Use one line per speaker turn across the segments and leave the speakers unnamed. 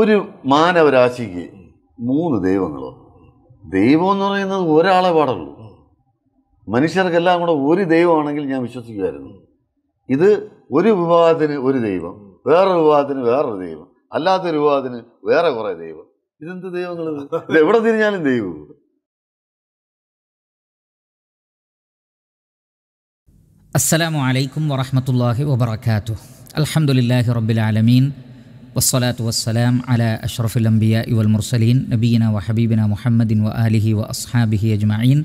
ഒരു മാനവരാശിക്ക് മൂന്ന് ദൈവങ്ങളോ ദൈവം എന്ന് പറയുന്നത് ഒരാളെ പാടുള്ളൂ മനുഷ്യർക്കെല്ലാം കൂടെ ഒരു ദൈവമാണെങ്കിൽ ഞാൻ വിശ്വസിക്കുമായിരുന്നു ഇത് ഒരു വിവാഹത്തിന് ഒരു ദൈവം വേറെ വിവാഹത്തിന് വേറൊരു ദൈവം അല്ലാത്തൊരു വിവാഹത്തിന് വേറെ കുറേ ദൈവം ഇതെന്ത് ദൈവങ്ങൾ എവിടെ തിരിഞ്ഞാലും ദൈവം
അസ്സാം വലൈക്കും വറഹമത്തല്ലാഹി വാത്തു അലഹമുല്ലാഹി റബ്ബിൽ വസ്സലാത്തു വസ്സലാം അല അഷ്റഫുൽ അംബിയ ഇവൽ മുർസലീൻ നബീന ഹബീബിന മുഹമ്മദിൻ വ ആലിഹി വ അസ്ഹാബിഹി അജ്മഈൻ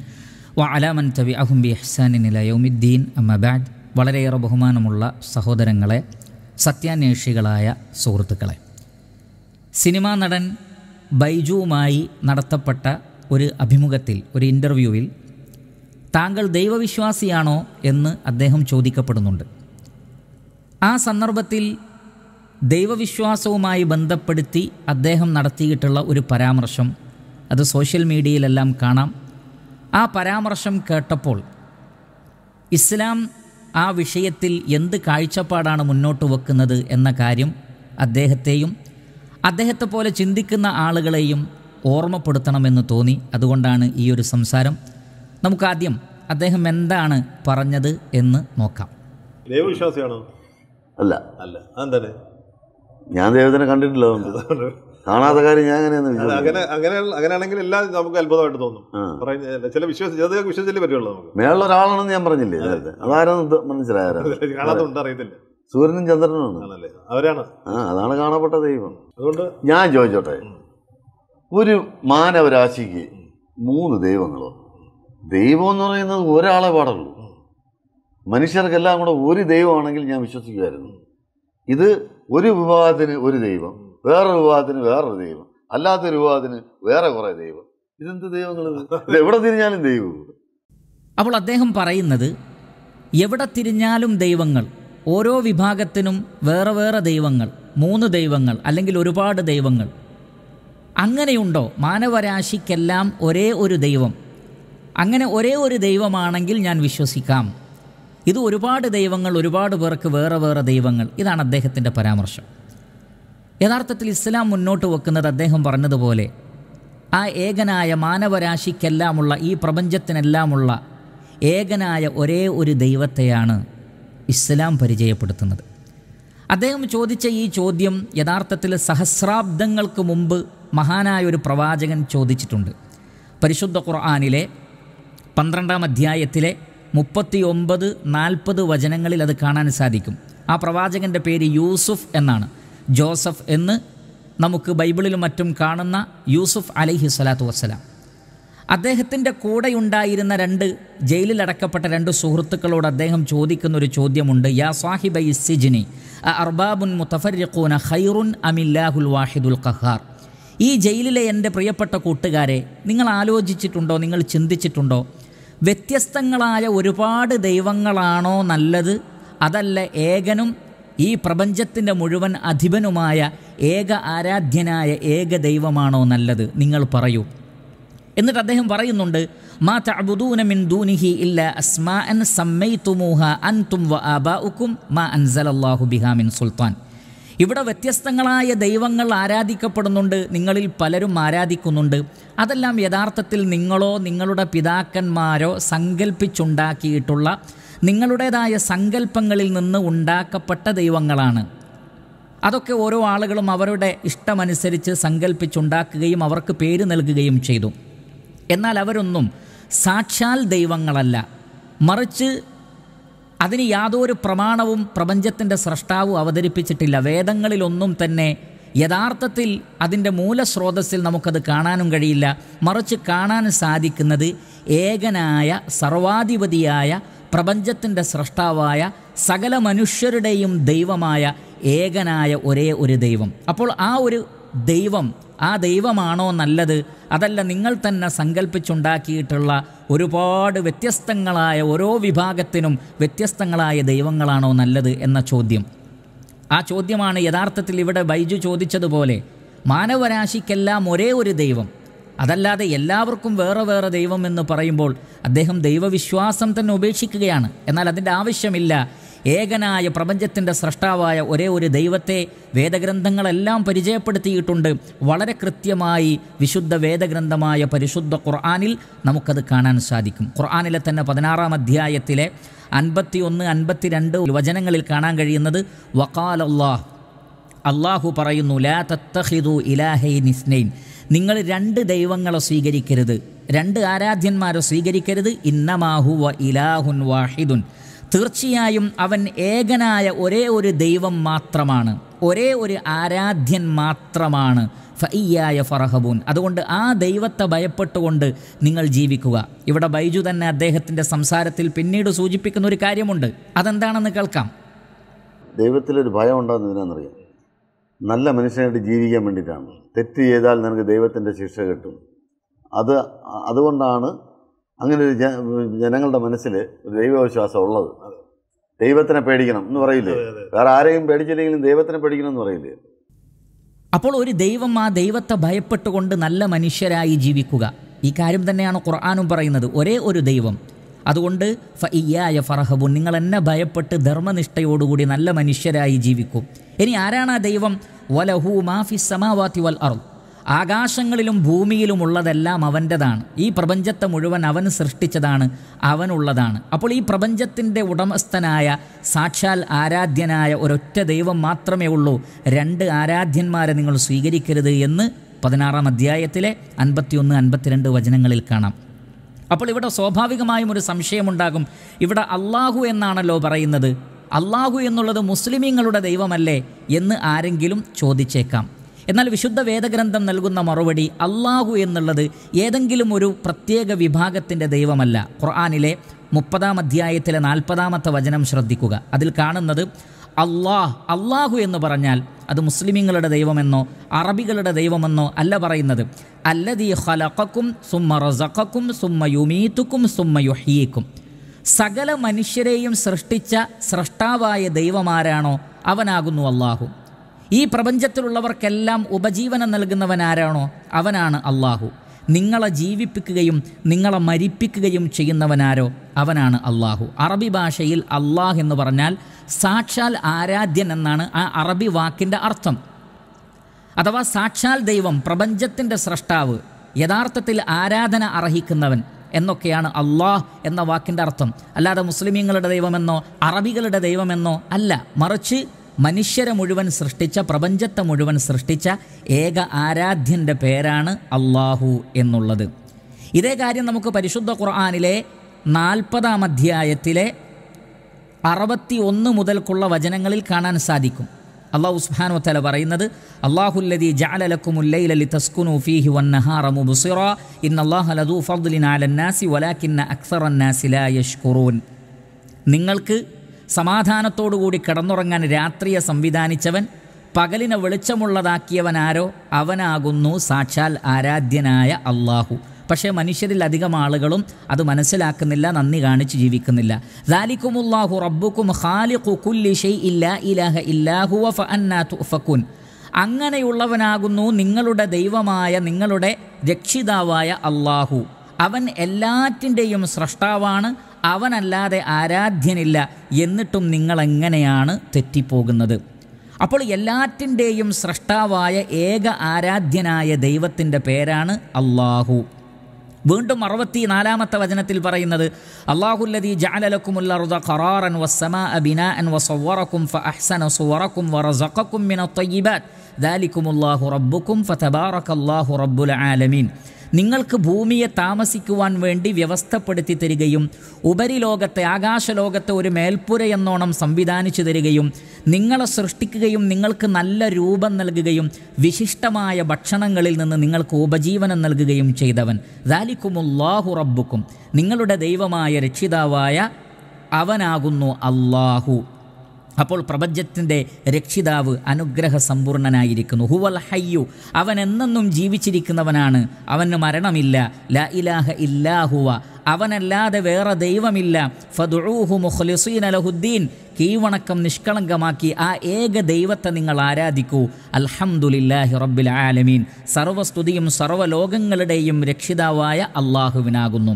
വ അലാമൻ തബി അഹുംബി ഇഹ്സാനിൻ ഇല യൗമിദ്ദീൻ അമ്മബാദ് വളരെയേറെ ബഹുമാനമുള്ള സഹോദരങ്ങളെ സത്യാന്വേഷികളായ സുഹൃത്തുക്കളെ സിനിമാ നടൻ ബൈജുവുമായി നടത്തപ്പെട്ട ഒരു അഭിമുഖത്തിൽ ഒരു ഇൻ്റർവ്യൂവിൽ താങ്കൾ ദൈവവിശ്വാസിയാണോ എന്ന് അദ്ദേഹം ചോദിക്കപ്പെടുന്നുണ്ട് ആ സന്ദർഭത്തിൽ ദൈവവിശ്വാസവുമായി ബന്ധപ്പെടുത്തി അദ്ദേഹം നടത്തിയിട്ടുള്ള ഒരു പരാമർശം അത് സോഷ്യൽ മീഡിയയിലെല്ലാം കാണാം ആ പരാമർശം കേട്ടപ്പോൾ ഇസ്ലാം ആ വിഷയത്തിൽ എന്ത് കാഴ്ചപ്പാടാണ് മുന്നോട്ട് വെക്കുന്നത് എന്ന കാര്യം അദ്ദേഹത്തെയും അദ്ദേഹത്തെ പോലെ ചിന്തിക്കുന്ന ആളുകളെയും ഓർമ്മപ്പെടുത്തണമെന്ന് തോന്നി അതുകൊണ്ടാണ് ഈ ഒരു സംസാരം നമുക്കാദ്യം അദ്ദേഹം എന്താണ് പറഞ്ഞത് എന്ന് നോക്കാം
ദൈവവിശ്വാസിയാണോ അല്ല അല്ല അതെന്താ ഞാൻ ദൈവത്തിനെ കണ്ടിട്ടില്ല കാണാത്ത കാര്യം ഞാൻ അങ്ങനെ അങ്ങനെ അങ്ങനെയാണെങ്കിൽ എല്ലാം നമുക്ക് അത്ഭുതമായിട്ട് തോന്നും ചില വിശ്വസിച്ച് ചിലതൊക്കെ പറ്റുള്ളൂ നമുക്ക് മേളിൽ ഒരാളാണെന്ന് ഞാൻ പറഞ്ഞില്ലേ അതാരും അതാരെന്ന് സൂര്യനും ചന്ദ്രനും അവരാണ് ആ അതാണ് കാണപ്പെട്ട ദൈവം അതുകൊണ്ട് ഞാൻ ചോദിച്ചോട്ടെ ഒരു മാനവരാശിക്ക് മൂന്ന് ദൈവങ്ങളോ ദൈവം എന്ന് പറയുന്നത് ഒരാളെ പാടുള്ളൂ മനുഷ്യർക്കെല്ലാം കൂടെ ഒരു ദൈവമാണെങ്കിൽ ഞാൻ വിശ്വസിക്കുമായിരുന്നു ഇത് ഒരു വിഭാഗത്തിന് ഒരു ദൈവം വേറെ വിഭാഗത്തിന് വേറൊരു ദൈവം ഒരു വിഭാഗത്തിന് വേറെ കുറേ ദൈവം
ഇതെന്ത് ദൈവങ്ങൾ എവിടെ തിരിഞ്ഞാലും ദൈവം അപ്പോൾ അദ്ദേഹം പറയുന്നത് എവിടെ തിരിഞ്ഞാലും ദൈവങ്ങൾ ഓരോ വിഭാഗത്തിനും വേറെ വേറെ ദൈവങ്ങൾ മൂന്ന് ദൈവങ്ങൾ അല്ലെങ്കിൽ ഒരുപാട് ദൈവങ്ങൾ അങ്ങനെയുണ്ടോ മാനവരാശിക്കെല്ലാം ഒരേ ഒരു ദൈവം അങ്ങനെ ഒരേ ഒരു ദൈവമാണെങ്കിൽ ഞാൻ വിശ്വസിക്കാം ഇത് ഒരുപാട് ദൈവങ്ങൾ ഒരുപാട് പേർക്ക് വേറെ വേറെ ദൈവങ്ങൾ ഇതാണ് അദ്ദേഹത്തിൻ്റെ പരാമർശം യഥാർത്ഥത്തിൽ ഇസ്ലാം മുന്നോട്ട് വെക്കുന്നത് അദ്ദേഹം പറഞ്ഞതുപോലെ ആ ഏകനായ മാനവരാശിക്കെല്ലാമുള്ള ഈ പ്രപഞ്ചത്തിനെല്ലാമുള്ള ഏകനായ ഒരേ ഒരു ദൈവത്തെയാണ് ഇസ്ലാം പരിചയപ്പെടുത്തുന്നത് അദ്ദേഹം ചോദിച്ച ഈ ചോദ്യം യഥാർത്ഥത്തിൽ സഹസ്രാബ്ദങ്ങൾക്ക് മുമ്പ് മഹാനായ ഒരു പ്രവാചകൻ ചോദിച്ചിട്ടുണ്ട് പരിശുദ്ധ ഖുർആാനിലെ പന്ത്രണ്ടാം അധ്യായത്തിലെ മുപ്പത്തി ഒമ്പത് നാൽപ്പത് വചനങ്ങളിൽ അത് കാണാൻ സാധിക്കും ആ പ്രവാചകൻ്റെ പേര് യൂസുഫ് എന്നാണ് ജോസഫ് എന്ന് നമുക്ക് ബൈബിളിലും മറ്റും കാണുന്ന യൂസുഫ് അലൈഹി സ്വലാത്തു വസ്സലാം അദ്ദേഹത്തിൻ്റെ കൂടെയുണ്ടായിരുന്ന രണ്ട് ജയിലിൽ അടക്കപ്പെട്ട രണ്ട് സുഹൃത്തുക്കളോട് അദ്ദേഹം ചോദിക്കുന്ന ഒരു ചോദ്യമുണ്ട് യാ സാഹിബ ഇസിജിനി അർബാബുൻ മുത്തഫറിഖൂന ഖൈറുൻ അമില്ലാഹുൽ വാഹിദുൽ ഖഹാർ ഈ ജയിലിലെ എൻ്റെ പ്രിയപ്പെട്ട കൂട്ടുകാരെ നിങ്ങൾ ആലോചിച്ചിട്ടുണ്ടോ നിങ്ങൾ ചിന്തിച്ചിട്ടുണ്ടോ വ്യത്യസ്തങ്ങളായ ഒരുപാട് ദൈവങ്ങളാണോ നല്ലത് അതല്ല ഏകനും ഈ പ്രപഞ്ചത്തിൻ്റെ മുഴുവൻ അധിപനുമായ ഏക ആരാധ്യനായ ഏക ദൈവമാണോ നല്ലത് നിങ്ങൾ പറയൂ എന്നിട്ട് അദ്ദേഹം പറയുന്നുണ്ട് മാ തഅബുദൂന മിൻ ദൂനിഹി ഇല്ല തുമൂഹ അൻ അൻതും വ ആബാഉക്കും മാ അൻസലല്ലാഹു ബിഹാ മിൻ സുൽത്താൻ ഇവിടെ വ്യത്യസ്തങ്ങളായ ദൈവങ്ങൾ ആരാധിക്കപ്പെടുന്നുണ്ട് നിങ്ങളിൽ പലരും ആരാധിക്കുന്നുണ്ട് അതെല്ലാം യഥാർത്ഥത്തിൽ നിങ്ങളോ നിങ്ങളുടെ പിതാക്കന്മാരോ സങ്കല്പിച്ചുണ്ടാക്കിയിട്ടുള്ള നിങ്ങളുടേതായ സങ്കല്പങ്ങളിൽ നിന്ന് ഉണ്ടാക്കപ്പെട്ട ദൈവങ്ങളാണ് അതൊക്കെ ഓരോ ആളുകളും അവരുടെ ഇഷ്ടമനുസരിച്ച് സങ്കല്പിച്ചുണ്ടാക്കുകയും അവർക്ക് പേര് നൽകുകയും ചെയ്തു എന്നാൽ അവരൊന്നും സാക്ഷാൽ ദൈവങ്ങളല്ല മറിച്ച് അതിന് യാതൊരു പ്രമാണവും പ്രപഞ്ചത്തിൻ്റെ സ്രഷ്ടാവ് അവതരിപ്പിച്ചിട്ടില്ല വേദങ്ങളിലൊന്നും തന്നെ യഥാർത്ഥത്തിൽ അതിൻ്റെ മൂലസ്രോതസ്സിൽ നമുക്കത് കാണാനും കഴിയില്ല മറിച്ച് കാണാൻ സാധിക്കുന്നത് ഏകനായ സർവാധിപതിയായ പ്രപഞ്ചത്തിൻ്റെ സ്രഷ്ടാവായ സകല മനുഷ്യരുടെയും ദൈവമായ ഏകനായ ഒരേ ഒരു ദൈവം അപ്പോൾ ആ ഒരു ദൈവം ആ ദൈവമാണോ നല്ലത് അതല്ല നിങ്ങൾ തന്നെ സങ്കല്പിച്ചുണ്ടാക്കിയിട്ടുള്ള ഒരുപാട് വ്യത്യസ്തങ്ങളായ ഓരോ വിഭാഗത്തിനും വ്യത്യസ്തങ്ങളായ ദൈവങ്ങളാണോ നല്ലത് എന്ന ചോദ്യം ആ ചോദ്യമാണ് യഥാർത്ഥത്തിൽ ഇവിടെ ബൈജു ചോദിച്ചതുപോലെ മാനവരാശിക്കെല്ലാം ഒരേ ഒരു ദൈവം അതല്ലാതെ എല്ലാവർക്കും വേറെ വേറെ ദൈവം എന്ന് പറയുമ്പോൾ അദ്ദേഹം ദൈവവിശ്വാസം തന്നെ ഉപേക്ഷിക്കുകയാണ് എന്നാൽ അതിൻ്റെ ആവശ്യമില്ല ഏകനായ പ്രപഞ്ചത്തിൻ്റെ സൃഷ്ടാവായ ഒരേ ഒരു ദൈവത്തെ വേദഗ്രന്ഥങ്ങളെല്ലാം പരിചയപ്പെടുത്തിയിട്ടുണ്ട് വളരെ കൃത്യമായി വിശുദ്ധ വേദഗ്രന്ഥമായ പരിശുദ്ധ ഖുർആാനിൽ നമുക്കത് കാണാൻ സാധിക്കും ഖുർആാനിലെ തന്നെ പതിനാറാം അധ്യായത്തിലെ അൻപത്തി ഒന്ന് രണ്ട് വചനങ്ങളിൽ കാണാൻ കഴിയുന്നത് വക്കാലല്ലാഹ് അള്ളാഹു പറയുന്നു ലാ തത്തഹിദു ഇലാഹൈ നിസ്നൈൻ നിങ്ങൾ രണ്ട് ദൈവങ്ങളെ സ്വീകരിക്കരുത് രണ്ട് ആരാധ്യന്മാരെ സ്വീകരിക്കരുത് ഇന്നമാഹു വ ഇലാഹുൻ വാഹിദുൻ തീർച്ചയായും അവൻ ഏകനായ ഒരേ ഒരു ദൈവം മാത്രമാണ് ഒരേ ഒരു ആരാധ്യൻ മാത്രമാണ് ഫയ്യായ ഫറഹബൂൻ അതുകൊണ്ട് ആ ദൈവത്തെ ഭയപ്പെട്ടുകൊണ്ട് നിങ്ങൾ ജീവിക്കുക ഇവിടെ ബൈജു തന്നെ അദ്ദേഹത്തിൻ്റെ സംസാരത്തിൽ പിന്നീട് സൂചിപ്പിക്കുന്ന ഒരു കാര്യമുണ്ട് അതെന്താണെന്ന് കേൾക്കാം
ദൈവത്തിലൊരു ഭയം ഉണ്ടാകുന്ന എന്തിനാണെന്നറിയാം നല്ല മനുഷ്യനായിട്ട് ജീവിക്കാൻ വേണ്ടിയിട്ടാണ് തെറ്റ് ചെയ്താൽ നിനക്ക് ദൈവത്തിൻ്റെ ശിക്ഷ കിട്ടും അത് അതുകൊണ്ടാണ് അങ്ങനെ ഒരു ജനങ്ങളുടെ മനസ്സിൽ ഒരു ദൈവവിശ്വാസം ഉള്ളത് ദൈവത്തിനെ പേടിക്കണം എന്ന് പറയില്ലേ വേറെ ആരെയും പേടിച്ചില്ലെങ്കിലും ദൈവത്തിനെ പേടിക്കണം എന്ന് പറയില്ലേ
അപ്പോൾ ഒരു ദൈവം ആ ദൈവത്തെ ഭയപ്പെട്ടുകൊണ്ട് നല്ല മനുഷ്യരായി ജീവിക്കുക ഈ കാര്യം തന്നെയാണ് ഖുർആാനും പറയുന്നത് ഒരേ ഒരു ദൈവം അതുകൊണ്ട് ഫയ്യായ ഫറഹബു നിങ്ങൾ എന്നെ ഭയപ്പെട്ട് ധർമ്മനിഷ്ഠയോടുകൂടി നല്ല മനുഷ്യരായി ജീവിക്കും ഇനി ആരാണ് ആ ദൈവം വലഹു മാഫി സമാവാത്തി വൽ അറു ആകാശങ്ങളിലും ഭൂമിയിലും ഉള്ളതെല്ലാം അവൻ്റെതാണ് ഈ പ്രപഞ്ചത്തെ മുഴുവൻ അവൻ സൃഷ്ടിച്ചതാണ് അവനുള്ളതാണ് അപ്പോൾ ഈ പ്രപഞ്ചത്തിൻ്റെ ഉടമസ്ഥനായ സാക്ഷാൽ ആരാധ്യനായ ഒരൊറ്റ ദൈവം മാത്രമേ ഉള്ളൂ രണ്ട് ആരാധ്യന്മാരെ നിങ്ങൾ സ്വീകരിക്കരുത് എന്ന് പതിനാറാം അധ്യായത്തിലെ അൻപത്തിയൊന്ന് അൻപത്തിരണ്ട് വചനങ്ങളിൽ കാണാം അപ്പോൾ ഇവിടെ സ്വാഭാവികമായും ഒരു സംശയമുണ്ടാകും ഇവിടെ അള്ളാഹു എന്നാണല്ലോ പറയുന്നത് അള്ളാഹു എന്നുള്ളത് മുസ്ലിമീങ്ങളുടെ ദൈവമല്ലേ എന്ന് ആരെങ്കിലും ചോദിച്ചേക്കാം എന്നാൽ വിശുദ്ധ വേദഗ്രന്ഥം നൽകുന്ന മറുപടി അള്ളാഹു എന്നുള്ളത് ഏതെങ്കിലും ഒരു പ്രത്യേക വിഭാഗത്തിൻ്റെ ദൈവമല്ല ഖുർആാനിലെ മുപ്പതാം അധ്യായത്തിലെ നാൽപ്പതാമത്തെ വചനം ശ്രദ്ധിക്കുക അതിൽ കാണുന്നത് അള്ളാഹ് അള്ളാഹു എന്ന് പറഞ്ഞാൽ അത് മുസ്ലിമീങ്ങളുടെ ദൈവമെന്നോ അറബികളുടെ ദൈവമെന്നോ അല്ല പറയുന്നത് അല്ലതീ ഹലക്കും സുമ്മ റസക്കും സുമ്മ യുമീത്തുക്കും സുമ്മ യുഹീക്കും സകല മനുഷ്യരെയും സൃഷ്ടിച്ച സ്രഷ്ടാവായ ദൈവമാരാണോ അവനാകുന്നു അള്ളാഹു ഈ പ്രപഞ്ചത്തിലുള്ളവർക്കെല്ലാം ഉപജീവനം നൽകുന്നവൻ ആരാണോ അവനാണ് അള്ളാഹു നിങ്ങളെ ജീവിപ്പിക്കുകയും നിങ്ങളെ മരിപ്പിക്കുകയും ചെയ്യുന്നവനാരോ അവനാണ് അള്ളാഹു അറബി ഭാഷയിൽ അള്ളാഹ് എന്ന് പറഞ്ഞാൽ സാക്ഷാൽ ആരാധ്യൻ എന്നാണ് ആ അറബി വാക്കിൻ്റെ അർത്ഥം അഥവാ സാക്ഷാൽ ദൈവം പ്രപഞ്ചത്തിൻ്റെ സ്രഷ്ടാവ് യഥാർത്ഥത്തിൽ ആരാധന അർഹിക്കുന്നവൻ എന്നൊക്കെയാണ് അള്ളാഹ് എന്ന വാക്കിൻ്റെ അർത്ഥം അല്ലാതെ മുസ്ലിമീങ്ങളുടെ ദൈവമെന്നോ അറബികളുടെ ദൈവമെന്നോ അല്ല മറിച്ച് മനുഷ്യരെ മുഴുവൻ സൃഷ്ടിച്ച പ്രപഞ്ചത്തെ മുഴുവൻ സൃഷ്ടിച്ച ഏക ആരാധ്യൻ്റെ പേരാണ് അള്ളാഹു എന്നുള്ളത് ഇതേ കാര്യം നമുക്ക് പരിശുദ്ധ ഖുർആാനിലെ നാൽപ്പതാം അധ്യായത്തിലെ അറുപത്തി ഒന്ന് മുതൽക്കുള്ള വചനങ്ങളിൽ കാണാൻ സാധിക്കും അള്ളാഹു ഉസ്ബാനു തല പറയുന്നത് അള്ളാഹുല്ലതി ജാലലക്കുമുല്ലയിലി ഫീഹി ഫദ്ലിൻ അലന്നാസി നിങ്ങൾക്ക് സമാധാനത്തോടുകൂടി കിടന്നുറങ്ങാൻ രാത്രിയെ സംവിധാനിച്ചവൻ പകലിനെ വെളിച്ചമുള്ളതാക്കിയവനാരോ അവനാകുന്നു സാക്ഷാൽ ആരാധ്യനായ അള്ളാഹു പക്ഷേ മനുഷ്യരിൽ അധികം ആളുകളും അത് മനസ്സിലാക്കുന്നില്ല നന്ദി കാണിച്ച് ജീവിക്കുന്നില്ല ദാലിക്കുമുല്ലാഹു റബ്ബുക്കും ഖാലിഖു കുല്ലി ഷെയ് ഇല്ലാ ഇലാഹ ഇല്ലാഹു ഫക്കുൻ അങ്ങനെയുള്ളവനാകുന്നു നിങ്ങളുടെ ദൈവമായ നിങ്ങളുടെ രക്ഷിതാവായ അള്ളാഹു അവൻ എല്ലാറ്റിൻ്റെയും സൃഷ്ടാവാണ് അവനല്ലാതെ ആരാധ്യനില്ല എന്നിട്ടും നിങ്ങൾ എങ്ങനെയാണ് തെറ്റിപ്പോകുന്നത് അപ്പോൾ എല്ലാറ്റിൻ്റെയും സ്രഷ്ടാവായ ഏക ആരാധ്യനായ ദൈവത്തിൻ്റെ പേരാണ് അള്ളാഹു വീണ്ടും അറുപത്തി നാലാമത്തെ വചനത്തിൽ പറയുന്നത് അള്ളാഹുല്ലതി ജാലലക്കുമുല്ല ഖറാറൻ നിങ്ങൾക്ക് ഭൂമിയെ താമസിക്കുവാൻ വേണ്ടി വ്യവസ്ഥപ്പെടുത്തി തരികയും ഉപരിലോകത്തെ ആകാശലോകത്തെ ഒരു മേൽപ്പുര എന്നോണം സംവിധാനിച്ചു തരികയും നിങ്ങളെ സൃഷ്ടിക്കുകയും നിങ്ങൾക്ക് നല്ല രൂപം നൽകുകയും വിശിഷ്ടമായ ഭക്ഷണങ്ങളിൽ നിന്ന് നിങ്ങൾക്ക് ഉപജീവനം നൽകുകയും ചെയ്തവൻ ദാലിക്കുമുല്ലാഹു റബ്ബുക്കും നിങ്ങളുടെ ദൈവമായ രക്ഷിതാവായ അവനാകുന്നു അള്ളാഹു അപ്പോൾ പ്രപഞ്ചത്തിൻ്റെ രക്ഷിതാവ് അനുഗ്രഹ സമ്പൂർണനായിരിക്കുന്നു ഹുവൽ ഹയ്യു അവൻ എന്നെന്നും ജീവിച്ചിരിക്കുന്നവനാണ് അവന് മരണമില്ല ല ഇലാഹ ഇല്ലാഹുവ അവനല്ലാതെ വേറെ ദൈവമില്ല ഫദുഊഹു മുഖ്ലിസീൻ അലഹുദ്ദീൻ കീവണക്കം നിഷ്കളങ്കമാക്കി ആ ഏക ദൈവത്തെ നിങ്ങൾ ആരാധിക്കൂ അൽഹമുല്ലാഹി റബ്ബിൽ ആലമീൻ സർവസ്തുതിയും സർവ്വലോകങ്ങളുടെയും രക്ഷിതാവായ അള്ളാഹുവിനാകുന്നു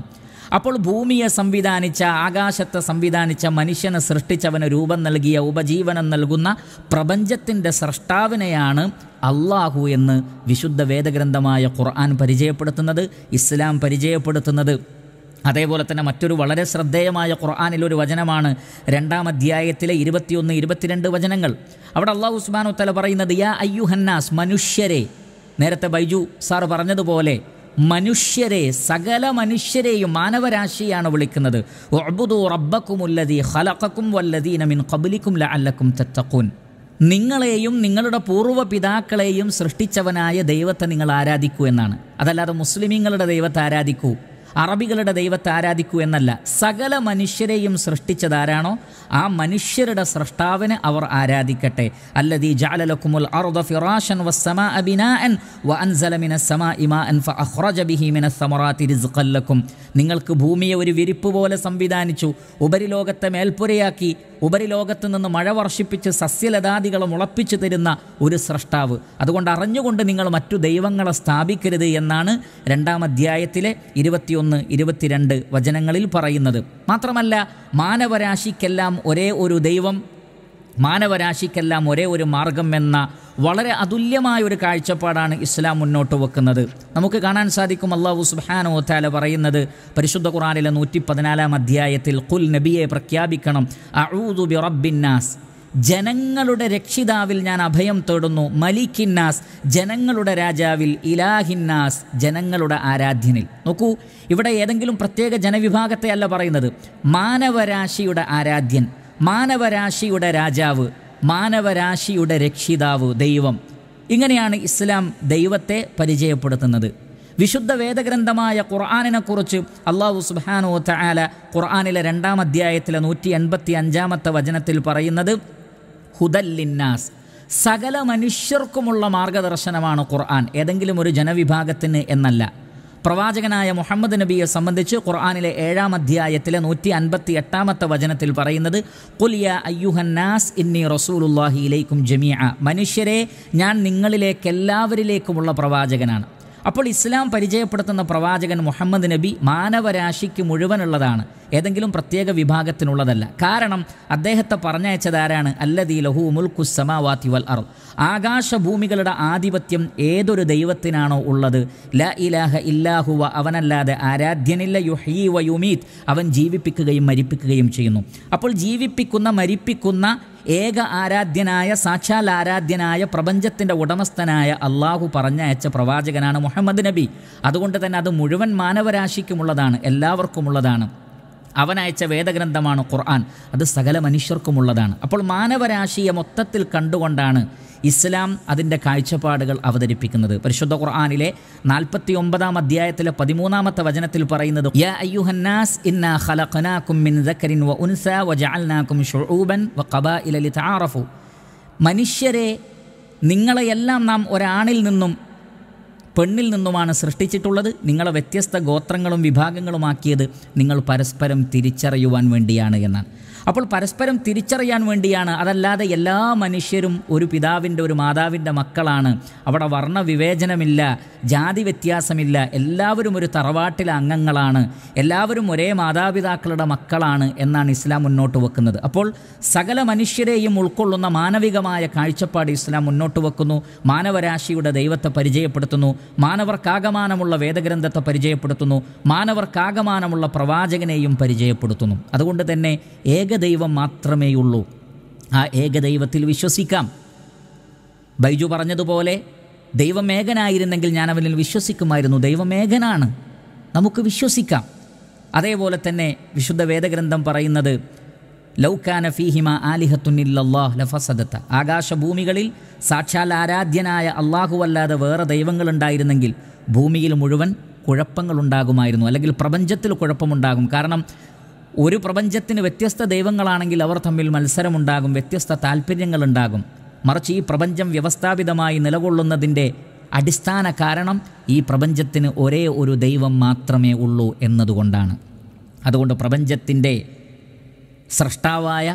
അപ്പോൾ ഭൂമിയെ സംവിധാനിച്ച ആകാശത്തെ സംവിധാനിച്ച മനുഷ്യനെ സൃഷ്ടിച്ചവന് രൂപം നൽകിയ ഉപജീവനം നൽകുന്ന പ്രപഞ്ചത്തിൻ്റെ സൃഷ്ടാവിനെയാണ് അള്ളാഹു എന്ന് വിശുദ്ധ വേദഗ്രന്ഥമായ ഖുർആൻ പരിചയപ്പെടുത്തുന്നത് ഇസ്ലാം പരിചയപ്പെടുത്തുന്നത് അതേപോലെ തന്നെ മറ്റൊരു വളരെ ശ്രദ്ധേയമായ ഖുർആാനിലൊരു ഒരു വചനമാണ് രണ്ടാം അധ്യായത്തിലെ ഇരുപത്തിയൊന്ന് ഇരുപത്തിരണ്ട് വചനങ്ങൾ അവിടെ അള്ളാഹു ഉസ്മാനു തല പറയുന്നത് യാ അയ്യുഹന്നാസ് മനുഷ്യരെ നേരത്തെ ബൈജു സാർ പറഞ്ഞതുപോലെ മനുഷ്യരെ സകല മനുഷ്യരെയും മാനവരാശിയാണ് വിളിക്കുന്നത് ഒബുദു മിൻ നിങ്ങളെയും നിങ്ങളുടെ പൂർവ്വ പിതാക്കളെയും സൃഷ്ടിച്ചവനായ ദൈവത്തെ നിങ്ങൾ ആരാധിക്കൂ എന്നാണ് അതല്ലാതെ മുസ്ലിമീങ്ങളുടെ ദൈവത്തെ ആരാധിക്കൂ അറബികളുടെ ദൈവത്തെ ആരാധിക്കൂ എന്നല്ല സകല മനുഷ്യരെയും സൃഷ്ടിച്ചതാരാണോ ആ മനുഷ്യരുടെ സൃഷ്ടാവിനെ അവർ ആരാധിക്കട്ടെ അല്ലദീ ജാലലക്കുമുൽ അർദ ഫിറാഷൻ വസ്സമാ അബിനാൻ വ അൻസല മിന ഇമാ ബിഹി മിന സമറാത്തി നിങ്ങൾക്ക് ഭൂമിയെ ഒരു വിരിപ്പ് പോലെ സംവിധാനിച്ചു ഉപരിലോകത്തെ മേൽപ്പുരയാക്കി ഉപരിലോകത്ത് നിന്ന് മഴ വർഷിപ്പിച്ച് സസ്യലതാദികൾ മുളപ്പിച്ചു തരുന്ന ഒരു സ്രഷ്ടാവ് അതുകൊണ്ട് അറിഞ്ഞുകൊണ്ട് നിങ്ങൾ മറ്റു ദൈവങ്ങളെ സ്ഥാപിക്കരുത് എന്നാണ് രണ്ടാം അധ്യായത്തിലെ ഇരുപത്തിയൊന്ന് ഇരുപത്തിരണ്ട് വചനങ്ങളിൽ പറയുന്നത് മാത്രമല്ല മാനവരാശിക്കെല്ലാം ഒരേ ഒരു ദൈവം മാനവരാശിക്കെല്ലാം ഒരേ ഒരു മാർഗം എന്ന വളരെ അതുല്യമായ ഒരു കാഴ്ചപ്പാടാണ് ഇസ്ലാം മുന്നോട്ട് വെക്കുന്നത് നമുക്ക് കാണാൻ സാധിക്കും അള്ളാഹു സുബാനോ താല പറയുന്നത് പരിശുദ്ധ ഖുറാനിലെ നൂറ്റി പതിനാലാം അധ്യായത്തിൽ കുൽ നബിയെ പ്രഖ്യാപിക്കണം അഊദു ബി ജനങ്ങളുടെ രക്ഷിതാവിൽ ഞാൻ അഭയം തേടുന്നു മലിക്കിന്നാസ് ജനങ്ങളുടെ രാജാവിൽ ഇലാഹിന്നാസ് ജനങ്ങളുടെ ആരാധ്യനിൽ നോക്കൂ ഇവിടെ ഏതെങ്കിലും പ്രത്യേക ജനവിഭാഗത്തെ അല്ല പറയുന്നത് മാനവരാശിയുടെ ആരാധ്യൻ മാനവരാശിയുടെ രാജാവ് മാനവരാശിയുടെ രക്ഷിതാവ് ദൈവം ഇങ്ങനെയാണ് ഇസ്ലാം ദൈവത്തെ പരിചയപ്പെടുത്തുന്നത് വിശുദ്ധ വേദഗ്രന്ഥമായ ഖുർആാനിനെക്കുറിച്ച് അള്ളാഹു സുബാനോ തആല ഖുർആാനിലെ രണ്ടാം അധ്യായത്തിലെ നൂറ്റി എൺപത്തി അഞ്ചാമത്തെ വചനത്തിൽ പറയുന്നത് ഹുദല്ലിന്നാസ് സകല മനുഷ്യർക്കുമുള്ള മാർഗദർശനമാണ് ഖുർആൻ ഏതെങ്കിലും ഒരു ജനവിഭാഗത്തിന് എന്നല്ല പ്രവാചകനായ മുഹമ്മദ് നബിയെ സംബന്ധിച്ച് ഖുർആാനിലെ ഏഴാം അധ്യായത്തിലെ നൂറ്റി അൻപത്തി എട്ടാമത്തെ വചനത്തിൽ പറയുന്നത് കുലിയ അയ്യുഹന്നാസ് ഇന്നി റസൂലുല്ലാഹി ഇലൈക്കും ജമിയ മനുഷ്യരെ ഞാൻ നിങ്ങളിലേക്കെല്ലാവരിലേക്കുമുള്ള പ്രവാചകനാണ് അപ്പോൾ ഇസ്ലാം പരിചയപ്പെടുത്തുന്ന പ്രവാചകൻ മുഹമ്മദ് നബി മാനവരാശിക്ക് മുഴുവനുള്ളതാണ് ഏതെങ്കിലും പ്രത്യേക വിഭാഗത്തിനുള്ളതല്ല കാരണം അദ്ദേഹത്തെ പറഞ്ഞയച്ചത് ആരാണ് അല്ലദീ ലഹു മുൽക്കുസമാ വൽ അറു ആകാശഭൂമികളുടെ ആധിപത്യം ഏതൊരു ദൈവത്തിനാണോ ഉള്ളത് ല ഇലാഹ ഇല്ലാഹുവ അവനല്ലാതെ ആരാധ്യനില്ല യുഹീ വ യുമീത് അവൻ ജീവിപ്പിക്കുകയും മരിപ്പിക്കുകയും ചെയ്യുന്നു അപ്പോൾ ജീവിപ്പിക്കുന്ന മരിപ്പിക്കുന്ന ഏക ആരാധ്യനായ സാക്ഷാൽ ആരാധ്യനായ പ്രപഞ്ചത്തിൻ്റെ ഉടമസ്ഥനായ അള്ളാഹു പറഞ്ഞയച്ച പ്രവാചകനാണ് മുഹമ്മദ് നബി അതുകൊണ്ട് തന്നെ അത് മുഴുവൻ മാനവരാശിക്കുമുള്ളതാണ് എല്ലാവർക്കുമുള്ളതാണ് അവനയച്ച വേദഗ്രന്ഥമാണ് ഖുർആൻ അത് സകല മനുഷ്യർക്കുമുള്ളതാണ് അപ്പോൾ മാനവരാശിയെ മൊത്തത്തിൽ കണ്ടുകൊണ്ടാണ് ഇസ്ലാം അതിൻ്റെ കാഴ്ചപ്പാടുകൾ അവതരിപ്പിക്കുന്നത് പരിശുദ്ധ ഖുർആാനിലെ നാൽപ്പത്തി ഒമ്പതാം അധ്യായത്തിലെ പതിമൂന്നാമത്തെ വചനത്തിൽ പറയുന്നത് യാ അയ്യുഹന്നാസ് ഇന്നാ ഖലഖനാകും മിൻ വ ഉൻസ വ ജഅൽനാകും വ മനുഷ്യരെ നിങ്ങളെയെല്ലാം നാം ഒരാണിൽ നിന്നും പെണ്ണിൽ നിന്നുമാണ് സൃഷ്ടിച്ചിട്ടുള്ളത് നിങ്ങളെ വ്യത്യസ്ത ഗോത്രങ്ങളും വിഭാഗങ്ങളുമാക്കിയത് നിങ്ങൾ പരസ്പരം തിരിച്ചറിയുവാൻ വേണ്ടിയാണ് എന്നാണ് അപ്പോൾ പരസ്പരം തിരിച്ചറിയാൻ വേണ്ടിയാണ് അതല്ലാതെ എല്ലാ മനുഷ്യരും ഒരു പിതാവിൻ്റെ ഒരു മാതാവിൻ്റെ മക്കളാണ് അവിടെ വർണ്ണവിവേചനമില്ല ജാതി വ്യത്യാസമില്ല എല്ലാവരും ഒരു തറവാട്ടിലെ അംഗങ്ങളാണ് എല്ലാവരും ഒരേ മാതാപിതാക്കളുടെ മക്കളാണ് എന്നാണ് ഇസ്ലാം മുന്നോട്ട് വെക്കുന്നത് അപ്പോൾ സകല മനുഷ്യരെയും ഉൾക്കൊള്ളുന്ന മാനവികമായ കാഴ്ചപ്പാട് ഇസ്ലാം മുന്നോട്ട് വെക്കുന്നു മാനവരാശിയുടെ ദൈവത്തെ പരിചയപ്പെടുത്തുന്നു മാനവർക്കാകമാനമുള്ള വേദഗ്രന്ഥത്തെ പരിചയപ്പെടുത്തുന്നു മാനവർക്കാകമാനമുള്ള പ്രവാചകനെയും പരിചയപ്പെടുത്തുന്നു അതുകൊണ്ട് തന്നെ ഏക ഏകദൈവം മാത്രമേയുള്ളൂ ആ ഏകദൈവത്തിൽ വിശ്വസിക്കാം ബൈജു പറഞ്ഞതുപോലെ ദൈവമേകനായിരുന്നെങ്കിൽ ഞാൻ അവനിൽ വിശ്വസിക്കുമായിരുന്നു ദൈവമേകനാണ് നമുക്ക് വിശ്വസിക്കാം അതേപോലെ തന്നെ വിശുദ്ധ വേദഗ്രന്ഥം പറയുന്നത് ലൗക്കാന ഫീഹിമ ആലിഹത്തുനില്ലാഹ് ലഫസദത്ത ആകാശഭൂമികളിൽ സാക്ഷാൽ ആരാധ്യനായ അള്ളാഹുവല്ലാതെ വേറെ ദൈവങ്ങളുണ്ടായിരുന്നെങ്കിൽ ഭൂമിയിൽ മുഴുവൻ കുഴപ്പങ്ങളുണ്ടാകുമായിരുന്നു അല്ലെങ്കിൽ പ്രപഞ്ചത്തിൽ കുഴപ്പമുണ്ടാകും കാരണം ഒരു പ്രപഞ്ചത്തിന് വ്യത്യസ്ത ദൈവങ്ങളാണെങ്കിൽ അവർ തമ്മിൽ മത്സരമുണ്ടാകും വ്യത്യസ്ത താല്പര്യങ്ങളുണ്ടാകും മറിച്ച് ഈ പ്രപഞ്ചം വ്യവസ്ഥാപിതമായി നിലകൊള്ളുന്നതിൻ്റെ അടിസ്ഥാന കാരണം ഈ പ്രപഞ്ചത്തിന് ഒരേ ഒരു ദൈവം മാത്രമേ ഉള്ളൂ എന്നതുകൊണ്ടാണ് അതുകൊണ്ട് പ്രപഞ്ചത്തിൻ്റെ സൃഷ്ടാവായ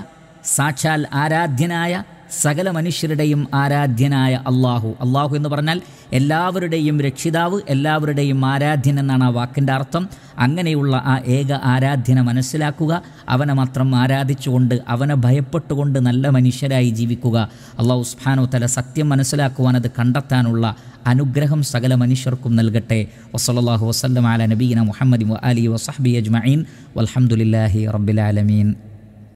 സാക്ഷാൽ ആരാധ്യനായ സകല മനുഷ്യരുടെയും ആരാധ്യനായ അള്ളാഹു അള്ളാഹു എന്ന് പറഞ്ഞാൽ എല്ലാവരുടെയും രക്ഷിതാവ് എല്ലാവരുടെയും ആരാധ്യൻ എന്നാണ് ആ വാക്കിൻ്റെ അർത്ഥം അങ്ങനെയുള്ള ആ ഏക ആരാധ്യനെ മനസ്സിലാക്കുക അവനെ മാത്രം ആരാധിച്ചുകൊണ്ട് അവനെ ഭയപ്പെട്ടുകൊണ്ട് നല്ല മനുഷ്യരായി ജീവിക്കുക അള്ളാഹു ഉസ്ഫാനോ തല സത്യം മനസ്സിലാക്കുവാൻ അത് കണ്ടെത്താനുള്ള അനുഗ്രഹം സകല മനുഷ്യർക്കും നൽകട്ടെ വസലാഹു വസ്ലം അല നബീന മുഹമ്മദ് അലി വസഹബി അജ്മീൻ വലഹമുല്ലാഹി റബിലാലമീൻ